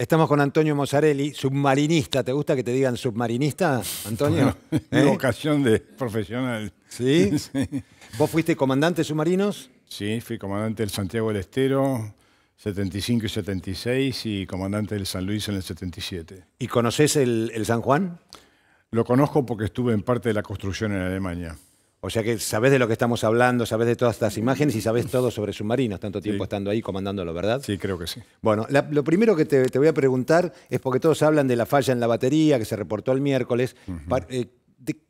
Estamos con Antonio Mozzarelli, submarinista. ¿Te gusta que te digan submarinista, Antonio? Bueno, ¿Eh? Vocación de profesional. ¿Sí? ¿Vos fuiste comandante de submarinos? Sí, fui comandante del Santiago del Estero, 75 y 76, y comandante del San Luis en el 77. ¿Y conoces el San Juan? Lo conozco porque estuve en parte de la construcción en Alemania. O sea que sabes de lo que estamos hablando, sabes de todas estas imágenes y sabes todo sobre submarinos, tanto tiempo estando ahí comandándolo, ¿verdad? Sí, creo que sí. Bueno, lo primero que te, voy a preguntar es porque todos hablan de la falla en la batería que se reportó el miércoles. Eh,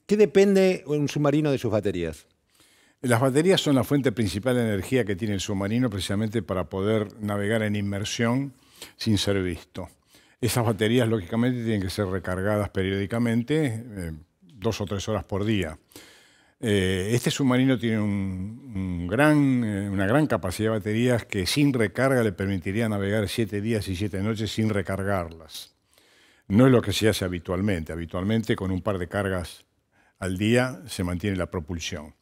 ¿Qué depende un submarino de sus baterías? Las baterías son la fuente principal de energía que tiene el submarino precisamente para poder navegar en inmersión sin ser visto. Esas baterías, lógicamente, tienen que ser recargadas periódicamente, eh, dos o tres horas por día. Eh, este submarino tiene un, gran, eh, una gran capacidad de baterías que sin recarga le permitiría navegar siete días y siete noches sin recargarlas. No es lo que se hace habitualmente. Habitualmente con un par de cargas al día se mantiene la propulsión.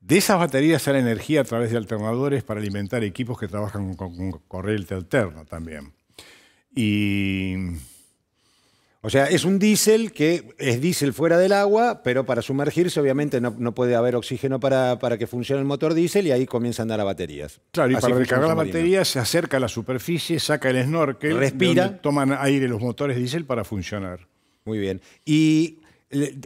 De esas baterías sale energía a través de alternadores para alimentar equipos que trabajan con, con corriente alterna también. Y o sea, es un diésel que es diésel fuera del agua, pero para sumergirse obviamente no, puede haber oxígeno para, para, que funcione el motor diésel y ahí comienza a dar a baterías. Claro, y para recargar la batería se acerca a la superficie, saca el snorkel, respira, toman aire los motores diésel para funcionar. Muy bien. Y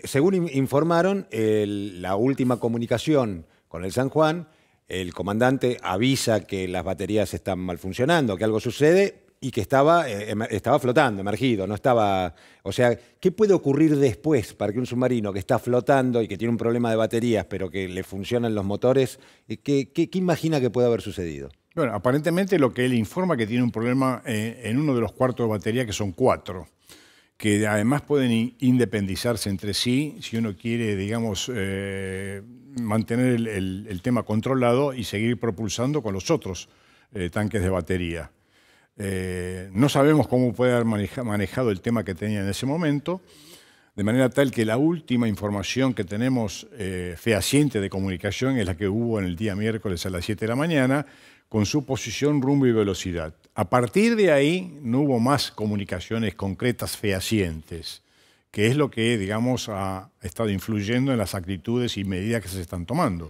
según informaron, la última comunicación con el San Juan, el comandante avisa que las baterías están mal funcionando, que algo sucede, y que estaba, eh, estaba flotando, emergido, no estaba... O sea, ¿qué puede ocurrir después para que un submarino que está flotando y que tiene un problema de baterías, pero que le funcionan los motores, eh, ¿qué, imagina que puede haber sucedido? Bueno, aparentemente lo que él informa que tiene un problema eh, en uno de los cuartos de batería, que son cuatro, que además pueden independizarse entre sí si uno quiere, digamos, mantener el, tema controlado y seguir propulsando con los otros tanques de batería. Eh, no sabemos cómo puede haber manejado el tema que tenía en ese momento, de manera tal que la última información que tenemos eh, fehaciente de comunicación es la que hubo en el día miércoles a las 7 de la mañana, con su posición, rumbo y velocidad. A partir de ahí no hubo más comunicaciones concretas fehacientes, que es lo que, digamos, ha estado influyendo en las actitudes y medidas que se están tomando.